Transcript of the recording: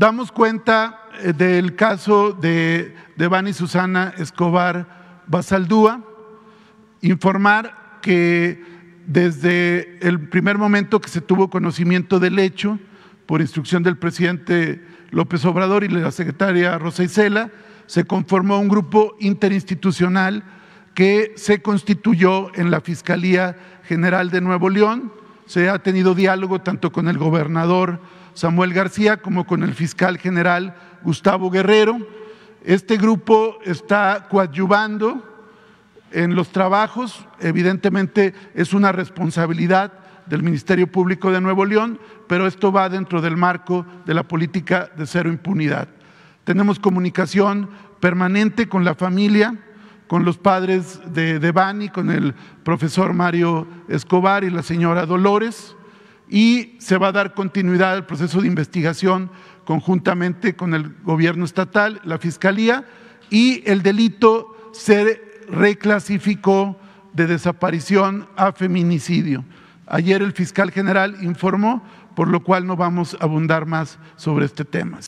damos cuenta eh, del caso de, de Bani Susana Escobar Basaldúa, informar que desde el primer momento que se tuvo conocimiento del hecho, por instrucción del presidente López Obrador y de la secretaria Rosa Isela, se conformó un grupo interinstitucional que se constituyó en la Fiscalía General de Nuevo León, se ha tenido diálogo tanto con el gobernador Samuel García como con el fiscal general Gustavo Guerrero. Este grupo está coadyuvando en los trabajos, evidentemente es una responsabilidad del Ministerio Público de Nuevo León, pero esto va dentro del marco de la política de cero impunidad. Tenemos comunicación permanente con la familia, con los padres de, Bani, con el profesor Mario Escobar y la señora Dolores, y se va a dar continuidad al proceso de investigación conjuntamente con el gobierno estatal, la fiscalía, y el delito se reclasificó de desaparición a feminicidio. Ayer el fiscal general informó, por lo cual no vamos a abundar más sobre este tema.